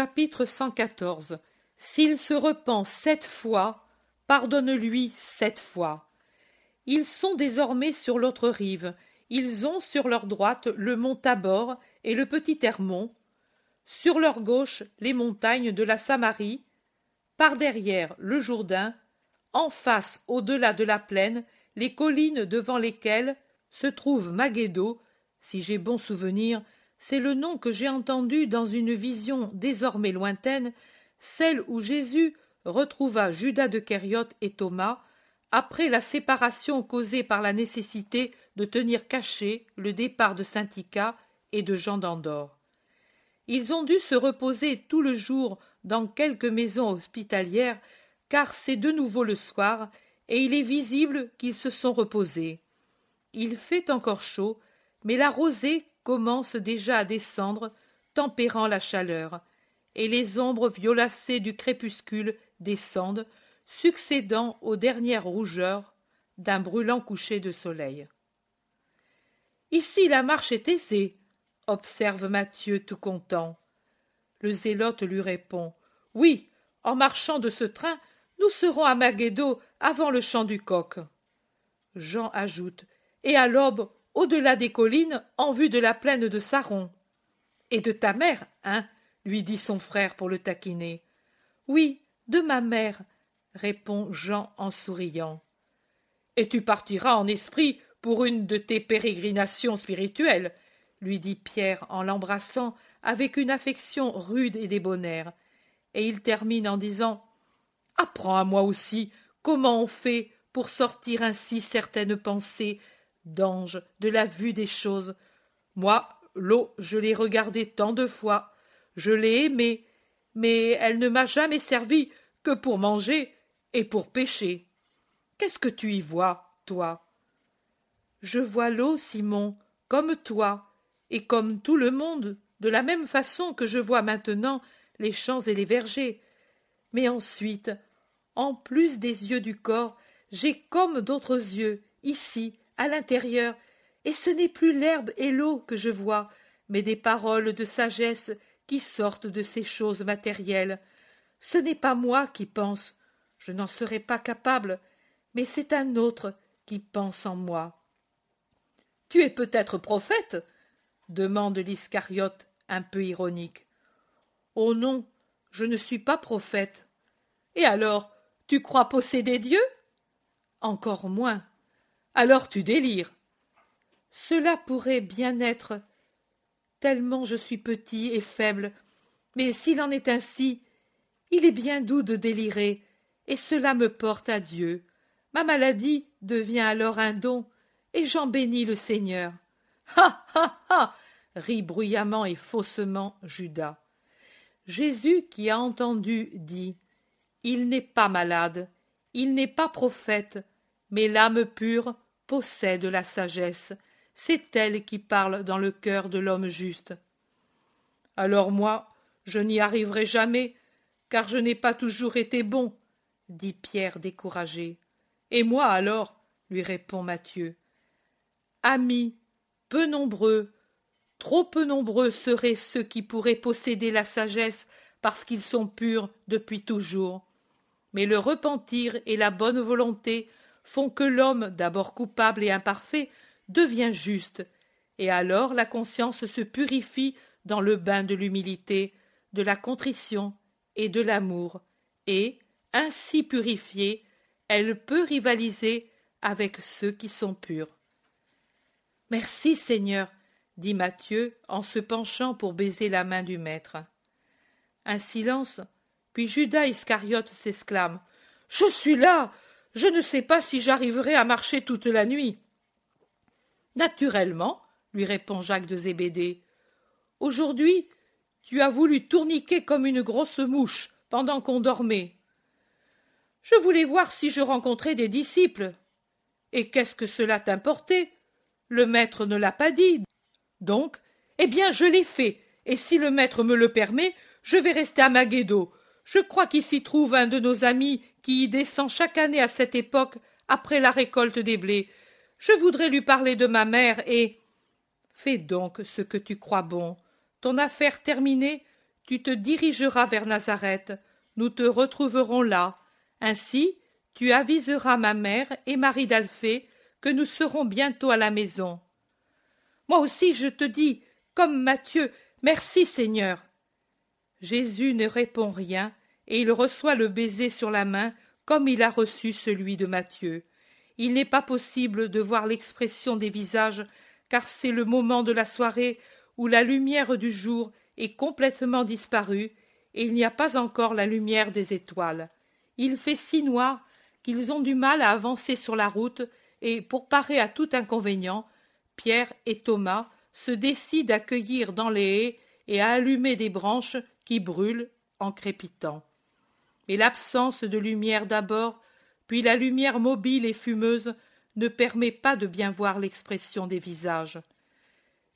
Chapitre 114 S'il se repent sept fois, pardonne-lui sept fois. Ils sont désormais sur l'autre rive. Ils ont sur leur droite le mont Tabor et le petit Hermon, sur leur gauche les montagnes de la Samarie, par derrière le Jourdain, en face au-delà de la plaine, les collines devant lesquelles se trouve Maguedo, si j'ai bon souvenir, c'est le nom que j'ai entendu dans une vision désormais lointaine, celle où Jésus retrouva Judas de Kériot et Thomas, après la séparation causée par la nécessité de tenir caché le départ de Syntyca et de Jean d'Andorre. Ils ont dû se reposer tout le jour dans quelques maisons hospitalières, car c'est de nouveau le soir, et il est visible qu'ils se sont reposés. Il fait encore chaud, mais la rosée commence déjà à descendre, tempérant la chaleur, et les ombres violacées du crépuscule descendent, succédant aux dernières rougeurs d'un brûlant coucher de soleil. Ici la marche est aisée, observe Mathieu tout content. Le zélote lui répond. Oui, en marchant de ce train, nous serons à Maguedo avant le chant du coq. Jean ajoute. Et à l'aube, au-delà des collines, en vue de la plaine de Saron. Et de ta mère, hein lui dit son frère pour le taquiner. Oui, de ma mère, répond Jean en souriant. Et tu partiras en esprit pour une de tes pérégrinations spirituelles, lui dit Pierre en l'embrassant avec une affection rude et débonnaire. Et il termine en disant Apprends à moi aussi comment on fait pour sortir ainsi certaines pensées d'ange, de la vue des choses. Moi, l'eau, je l'ai regardée tant de fois, je l'ai aimée, mais elle ne m'a jamais servi que pour manger et pour pêcher. Qu'est-ce que tu y vois, toi Je vois l'eau, Simon, comme toi, et comme tout le monde, de la même façon que je vois maintenant les champs et les vergers. Mais ensuite, en plus des yeux du corps, j'ai comme d'autres yeux, ici, à l'intérieur, et ce n'est plus l'herbe et l'eau que je vois, mais des paroles de sagesse qui sortent de ces choses matérielles. Ce n'est pas moi qui pense, je n'en serais pas capable, mais c'est un autre qui pense en moi. Tu es peut-être prophète demande l'Iscariote un peu ironique. Oh non, je ne suis pas prophète. Et alors, tu crois posséder Dieu Encore moins. Alors tu délires. Cela pourrait bien être tellement je suis petit et faible mais s'il en est ainsi, il est bien doux de délirer, et cela me porte à Dieu. Ma maladie devient alors un don, et j'en bénis le Seigneur. Ha ha ha rit bruyamment et faussement Judas. Jésus qui a entendu dit Il n'est pas malade, il n'est pas prophète, mais l'âme pure possède la sagesse, c'est elle qui parle dans le cœur de l'homme juste. Alors moi, je n'y arriverai jamais, car je n'ai pas toujours été bon, dit Pierre découragé. Et moi alors, lui répond Mathieu. Amis, peu nombreux, trop peu nombreux seraient ceux qui pourraient posséder la sagesse parce qu'ils sont purs depuis toujours. Mais le repentir et la bonne volonté font que l'homme, d'abord coupable et imparfait, devient juste, et alors la conscience se purifie dans le bain de l'humilité, de la contrition et de l'amour, et, ainsi purifiée, elle peut rivaliser avec ceux qui sont purs. Merci Seigneur, dit Matthieu en se penchant pour baiser la main du maître. Un silence, puis Judas Iscariote s'exclame. Je suis là. Je ne sais pas si j'arriverai à marcher toute la nuit. Naturellement, lui répond Jacques de Zébédée. Aujourd'hui, tu as voulu tourniquer comme une grosse mouche pendant qu'on dormait. Je voulais voir si je rencontrais des disciples. Et qu'est-ce que cela t'importait Le maître ne l'a pas dit. Donc, eh bien, je l'ai fait, et si le maître me le permet, je vais rester à Maguedo. Je crois qu'il s'y trouve un de nos amis qui y descend chaque année à cette époque après la récolte des blés. Je voudrais lui parler de ma mère et. Fais donc ce que tu crois bon. Ton affaire terminée, tu te dirigeras vers Nazareth. Nous te retrouverons là. Ainsi, tu aviseras ma mère et Marie d'Alphée que nous serons bientôt à la maison. Moi aussi, je te dis, comme Matthieu, merci Seigneur. Jésus ne répond rien, et il reçoit le baiser sur la main comme il a reçu celui de Matthieu. Il n'est pas possible de voir l'expression des visages, car c'est le moment de la soirée où la lumière du jour est complètement disparue et il n'y a pas encore la lumière des étoiles. Il fait si noir qu'ils ont du mal à avancer sur la route et, pour parer à tout inconvénient, Pierre et Thomas se décident à cueillir dans les haies et à allumer des branches qui brûlent en crépitant mais l'absence de lumière d'abord, puis la lumière mobile et fumeuse ne permet pas de bien voir l'expression des visages.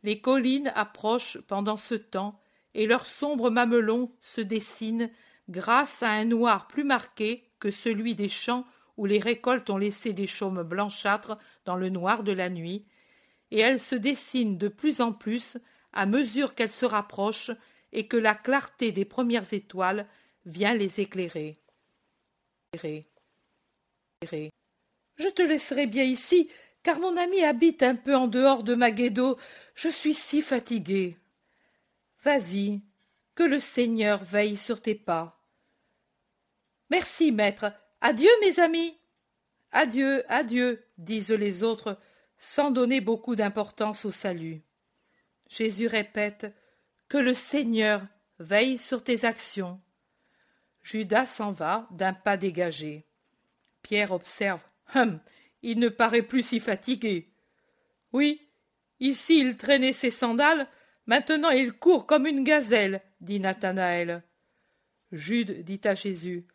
Les collines approchent pendant ce temps, et leurs sombres mamelons se dessinent grâce à un noir plus marqué que celui des champs où les récoltes ont laissé des chaumes blanchâtres dans le noir de la nuit, et elles se dessinent de plus en plus à mesure qu'elles se rapprochent et que la clarté des premières étoiles « Viens les éclairer. Je te laisserai bien ici, car mon ami habite un peu en dehors de ma guédo. Je suis si fatigué. Vas-y, que le Seigneur veille sur tes pas. Merci, maître. Adieu, mes amis. Adieu, adieu, disent les autres, sans donner beaucoup d'importance au salut. Jésus répète Que le Seigneur veille sur tes actions. Judas s'en va d'un pas dégagé. Pierre observe. Hum, il ne paraît plus si fatigué. Oui, ici il traînait ses sandales, maintenant il court comme une gazelle, dit Nathanaël. Jude dit à Jésus.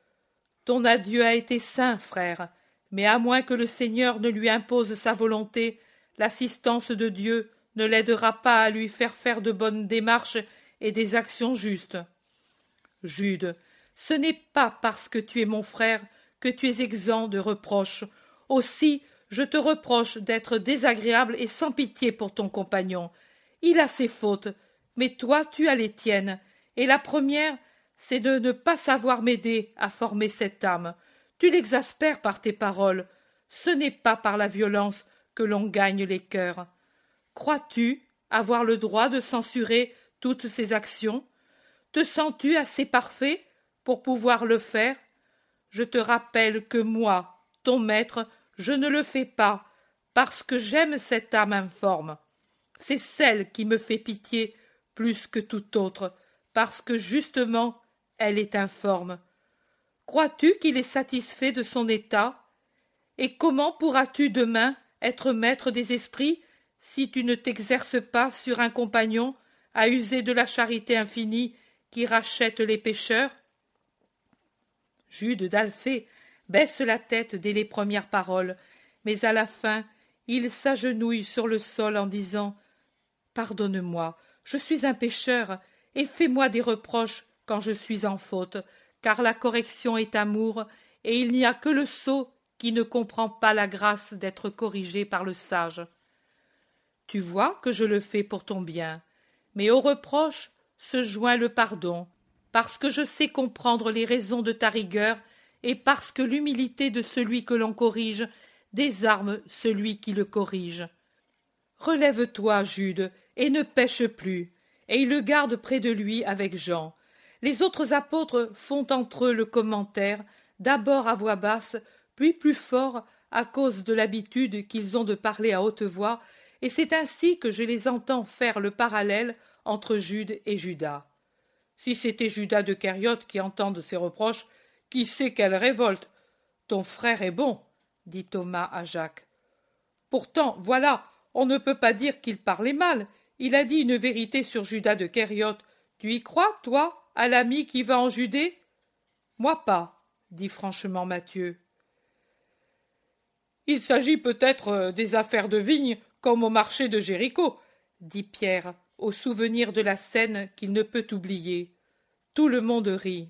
Ton adieu a été saint, frère, mais à moins que le Seigneur ne lui impose sa volonté, l'assistance de Dieu ne l'aidera pas à lui faire faire de bonnes démarches et des actions justes. Jude, ce n'est pas parce que tu es mon frère que tu es exempt de reproches. Aussi, je te reproche d'être désagréable et sans pitié pour ton compagnon. Il a ses fautes, mais toi tu as les tiennes. Et la première, c'est de ne pas savoir m'aider à former cette âme. Tu l'exaspères par tes paroles. Ce n'est pas par la violence que l'on gagne les cœurs. Crois-tu avoir le droit de censurer toutes ses actions Te sens-tu assez parfait pour pouvoir le faire, je te rappelle que moi, ton maître, je ne le fais pas, parce que j'aime cette âme informe. C'est celle qui me fait pitié plus que toute autre, parce que justement elle est informe. Crois-tu qu'il est satisfait de son état Et comment pourras-tu demain être maître des esprits si tu ne t'exerces pas sur un compagnon à user de la charité infinie qui rachète les pécheurs Jude d'Alphée baisse la tête dès les premières paroles, mais à la fin il s'agenouille sur le sol en disant Pardonne-moi, je suis un pécheur, et fais-moi des reproches quand je suis en faute, car la correction est amour, et il n'y a que le sot qui ne comprend pas la grâce d'être corrigé par le sage. Tu vois que je le fais pour ton bien, mais au reproche se joint le pardon, parce que je sais comprendre les raisons de ta rigueur, et parce que l'humilité de celui que l'on corrige désarme celui qui le corrige. Relève-toi, Jude, et ne pêche plus. Et il le garde près de lui avec Jean. Les autres apôtres font entre eux le commentaire, d'abord à voix basse, puis plus fort, à cause de l'habitude qu'ils ont de parler à haute voix, et c'est ainsi que je les entends faire le parallèle entre Jude et Judas. Si c'était Judas de Cariote qui entende ces reproches, qui sait quelle révolte. Ton frère est bon, dit Thomas à Jacques. Pourtant, voilà, on ne peut pas dire qu'il parlait mal. Il a dit une vérité sur Judas de Kériot. Tu y crois, toi, à l'ami qui va en Judée Moi pas, dit franchement Mathieu. Il s'agit peut-être euh, des affaires de vigne, comme au marché de Jéricho, dit Pierre au souvenir de la scène qu'il ne peut oublier. Tout le monde rit.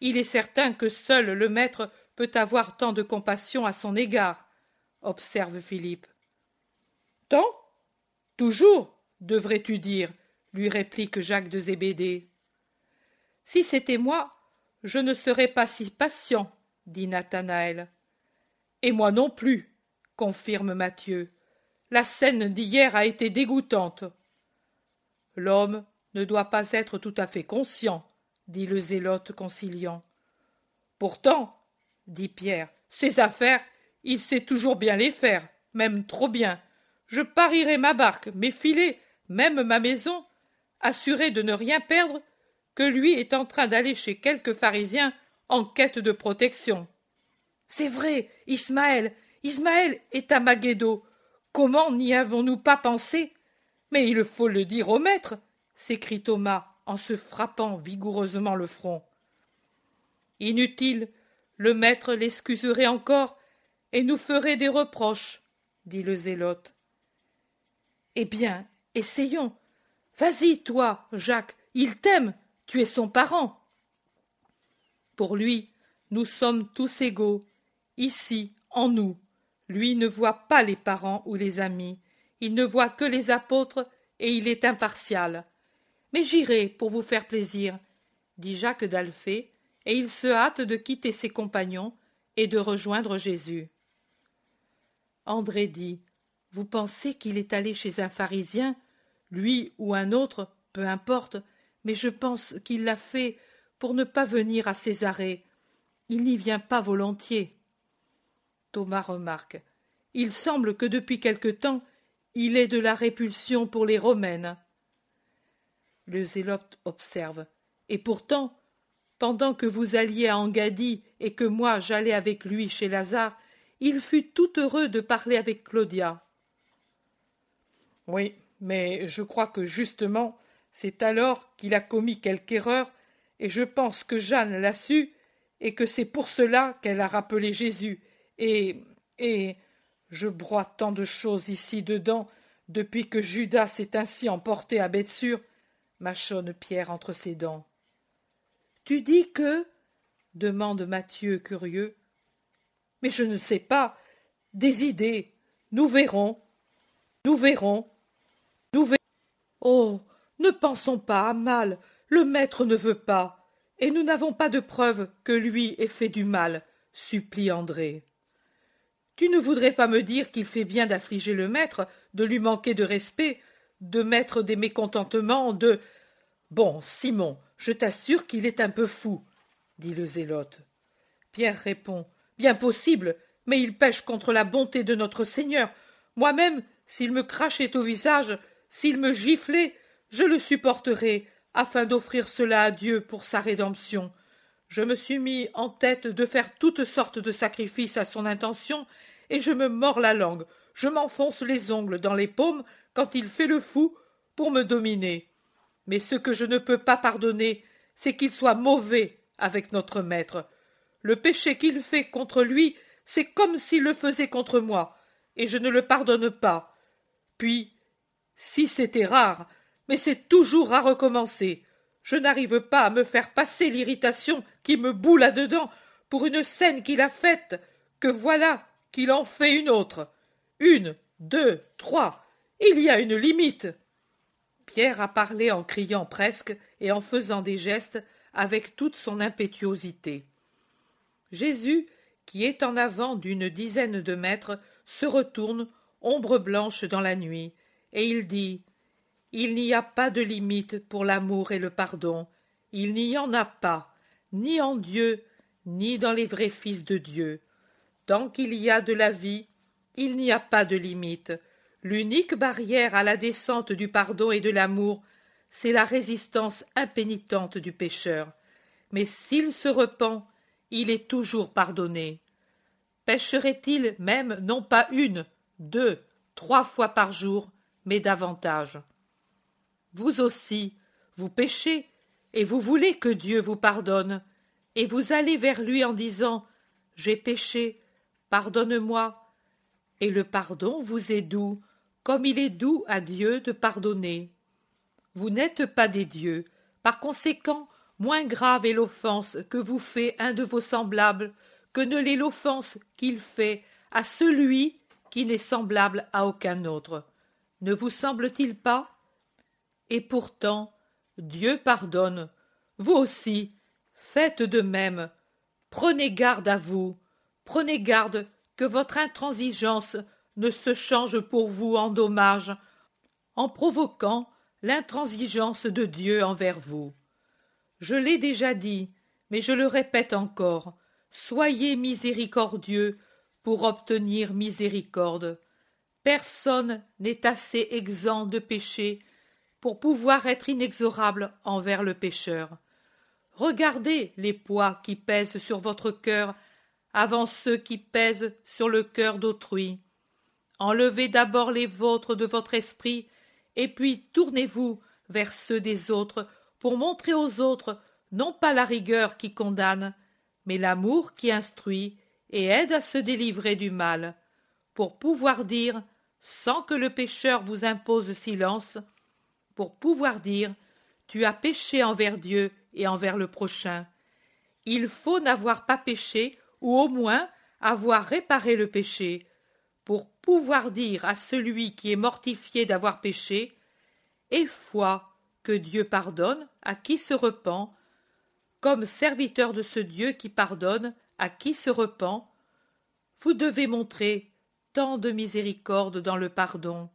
Il est certain que seul le maître peut avoir tant de compassion à son égard, observe Philippe. Tant Toujours, devrais-tu dire, lui réplique Jacques de Zébédée. Si c'était moi, je ne serais pas si patient, dit Nathanaël. Et moi non plus, confirme Mathieu. La scène d'hier a été dégoûtante. L'homme ne doit pas être tout à fait conscient, dit le zélote conciliant. Pourtant, dit Pierre, ses affaires, il sait toujours bien les faire, même trop bien. Je parierais ma barque, mes filets, même ma maison, assuré de ne rien perdre, que lui est en train d'aller chez quelques pharisiens en quête de protection. C'est vrai, Ismaël, Ismaël est à Maguedo. Comment n'y avons-nous pas pensé mais il faut le dire au maître s'écrie Thomas en se frappant vigoureusement le front. Inutile, le maître l'excuserait encore et nous ferait des reproches, dit le zélote. Eh bien, essayons. Vas-y, toi, Jacques, il t'aime, tu es son parent. Pour lui, nous sommes tous égaux, ici, en nous. Lui ne voit pas les parents ou les amis. Il ne voit que les apôtres et il est impartial. Mais j'irai pour vous faire plaisir, dit Jacques d'Alphée, et il se hâte de quitter ses compagnons et de rejoindre Jésus. André dit Vous pensez qu'il est allé chez un pharisien, lui ou un autre, peu importe, mais je pense qu'il l'a fait pour ne pas venir à Césarée. Il n'y vient pas volontiers. Thomas remarque Il semble que depuis quelque temps, il est de la répulsion pour les Romaines. Le zélote observe. Et pourtant, pendant que vous alliez à Angadie et que moi j'allais avec lui chez Lazare, il fut tout heureux de parler avec Claudia. Oui, mais je crois que justement, c'est alors qu'il a commis quelque erreur, et je pense que Jeanne l'a su, et que c'est pour cela qu'elle a rappelé Jésus, et. et. Je broie tant de choses ici dedans, depuis que Judas s'est ainsi emporté à ma mâchonne Pierre entre ses dents. Tu dis que demande Mathieu curieux. Mais je ne sais pas. Des idées. Nous verrons. Nous verrons. Nous verrons. Oh. Ne pensons pas à mal. Le maître ne veut pas. Et nous n'avons pas de preuve que lui ait fait du mal, supplie André. Tu ne voudrais pas me dire qu'il fait bien d'affliger le maître, de lui manquer de respect, de mettre des mécontentements, de. Bon, Simon, je t'assure qu'il est un peu fou, dit le zélote. Pierre répond. Bien possible, mais il pêche contre la bonté de notre Seigneur. Moi même, s'il me crachait au visage, s'il me giflait, je le supporterais, afin d'offrir cela à Dieu pour sa rédemption. Je me suis mis en tête de faire toutes sortes de sacrifices à son intention, et je me mords la langue, je m'enfonce les ongles dans les paumes quand il fait le fou pour me dominer. Mais ce que je ne peux pas pardonner, c'est qu'il soit mauvais avec notre maître. Le péché qu'il fait contre lui, c'est comme s'il le faisait contre moi, et je ne le pardonne pas. Puis, si c'était rare, mais c'est toujours à recommencer. Je n'arrive pas à me faire passer l'irritation qui me boule là-dedans pour une scène qu'il a faite, que voilà qu'il en fait une autre. Une, deux, trois. Il y a une limite. Pierre a parlé en criant presque et en faisant des gestes avec toute son impétuosité. Jésus, qui est en avant d'une dizaine de mètres, se retourne, ombre blanche dans la nuit, et il dit il n'y a pas de limite pour l'amour et le pardon. Il n'y en a pas, ni en Dieu, ni dans les vrais fils de Dieu. Tant qu'il y a de la vie, il n'y a pas de limite. L'unique barrière à la descente du pardon et de l'amour, c'est la résistance impénitente du pécheur. Mais s'il se repent, il est toujours pardonné. Pêcherait-il même non pas une, deux, trois fois par jour, mais davantage vous aussi, vous péchez, et vous voulez que Dieu vous pardonne, et vous allez vers lui en disant J'ai péché, pardonne-moi. Et le pardon vous est doux, comme il est doux à Dieu de pardonner. Vous n'êtes pas des dieux, par conséquent, moins grave est l'offense que vous fait un de vos semblables que ne l'est l'offense qu'il fait à celui qui n'est semblable à aucun autre. Ne vous semble-t-il pas et pourtant, Dieu pardonne. Vous aussi, faites de même. Prenez garde à vous. Prenez garde que votre intransigeance ne se change pour vous en dommage, en provoquant l'intransigeance de Dieu envers vous. Je l'ai déjà dit, mais je le répète encore, soyez miséricordieux pour obtenir miséricorde. Personne n'est assez exempt de péché pour pouvoir être inexorable envers le pécheur. Regardez les poids qui pèsent sur votre cœur avant ceux qui pèsent sur le cœur d'autrui. Enlevez d'abord les vôtres de votre esprit, et puis tournez-vous vers ceux des autres pour montrer aux autres non pas la rigueur qui condamne, mais l'amour qui instruit et aide à se délivrer du mal, pour pouvoir dire, sans que le pécheur vous impose silence, pour pouvoir dire Tu as péché envers Dieu et envers le prochain. Il faut n'avoir pas péché, ou au moins avoir réparé le péché, pour pouvoir dire à celui qui est mortifié d'avoir péché Et foi que Dieu pardonne à qui se repent, comme serviteur de ce Dieu qui pardonne à qui se repent, vous devez montrer tant de miséricorde dans le pardon.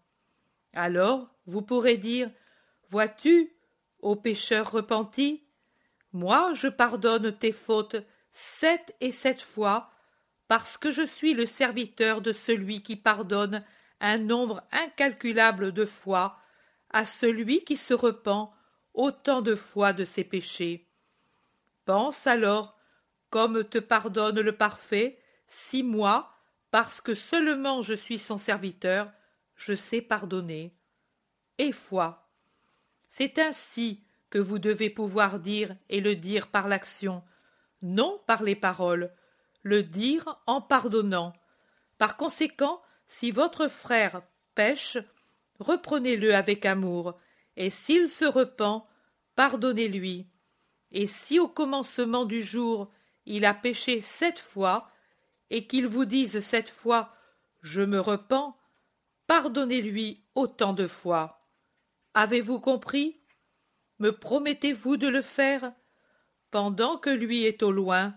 Alors vous pourrez dire Vois-tu, ô pécheur repenti, moi je pardonne tes fautes sept et sept fois, parce que je suis le serviteur de celui qui pardonne un nombre incalculable de fois à celui qui se repent autant de fois de ses péchés. Pense alors comme te pardonne le parfait, si moi, parce que seulement je suis son serviteur, je sais pardonner. Et foi. C'est ainsi que vous devez pouvoir dire et le dire par l'action, non par les paroles, le dire en pardonnant. Par conséquent, si votre frère pêche, reprenez-le avec amour, et s'il se repent, pardonnez-lui. Et si au commencement du jour il a péché sept fois, et qu'il vous dise sept fois Je me repens, pardonnez-lui autant de fois. Avez-vous compris Me promettez-vous de le faire Pendant que lui est au loin,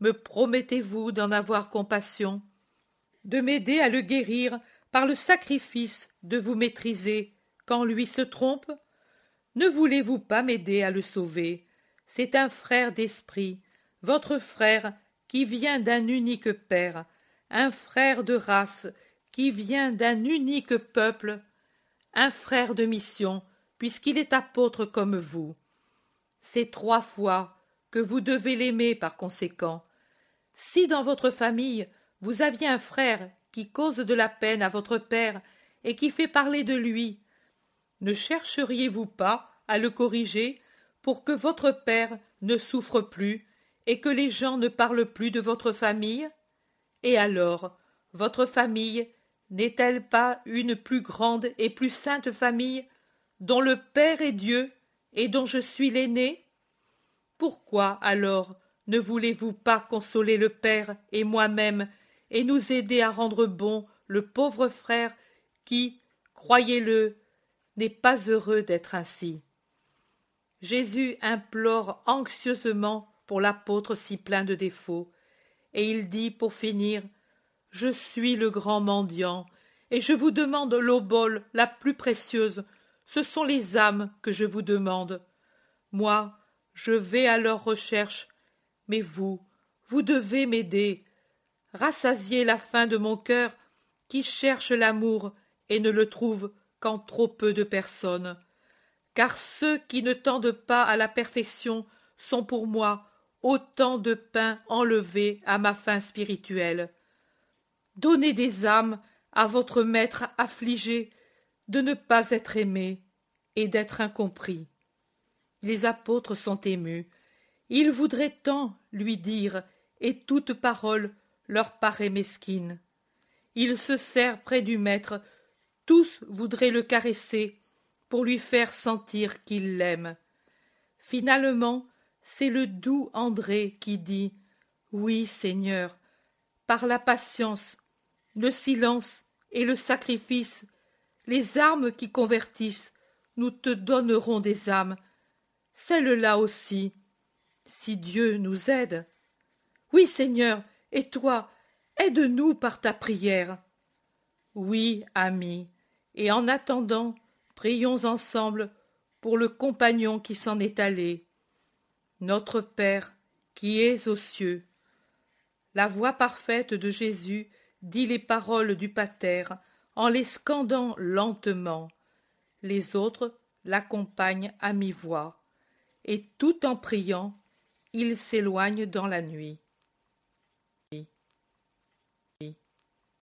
me promettez-vous d'en avoir compassion De m'aider à le guérir par le sacrifice de vous maîtriser quand lui se trompe Ne voulez-vous pas m'aider à le sauver C'est un frère d'esprit, votre frère qui vient d'un unique père, un frère de race qui vient d'un unique peuple un frère de mission, puisqu'il est apôtre comme vous. C'est trois fois que vous devez l'aimer par conséquent. Si dans votre famille vous aviez un frère qui cause de la peine à votre père et qui fait parler de lui, ne chercheriez vous pas à le corriger pour que votre père ne souffre plus et que les gens ne parlent plus de votre famille? Et alors votre famille n'est-elle pas une plus grande et plus sainte famille dont le Père est Dieu et dont je suis l'aîné Pourquoi alors ne voulez-vous pas consoler le Père et moi-même et nous aider à rendre bon le pauvre frère qui, croyez-le, n'est pas heureux d'être ainsi Jésus implore anxieusement pour l'apôtre si plein de défauts, et il dit pour finir je suis le grand mendiant, et je vous demande l'obole la plus précieuse. Ce sont les âmes que je vous demande. Moi, je vais à leur recherche, mais vous, vous devez m'aider. Rassasiez la faim de mon cœur qui cherche l'amour et ne le trouve qu'en trop peu de personnes. Car ceux qui ne tendent pas à la perfection sont pour moi autant de pain enlevé à ma faim spirituelle. Donnez des âmes à votre maître affligé de ne pas être aimé et d'être incompris. Les apôtres sont émus. Ils voudraient tant lui dire, et toute parole leur paraît mesquine. Ils se serrent près du maître, tous voudraient le caresser pour lui faire sentir qu'il l'aime. Finalement, c'est le doux André qui dit Oui, Seigneur, par la patience le silence et le sacrifice, les armes qui convertissent, nous te donnerons des âmes, celles-là aussi, si Dieu nous aide. Oui, Seigneur, et toi, aide-nous par ta prière. Oui, ami, et en attendant, prions ensemble pour le compagnon qui s'en est allé. Notre Père, qui es aux cieux, la voix parfaite de Jésus dit les paroles du pater en les scandant lentement. Les autres l'accompagnent à mi-voix, et tout en priant, il s'éloigne dans la nuit.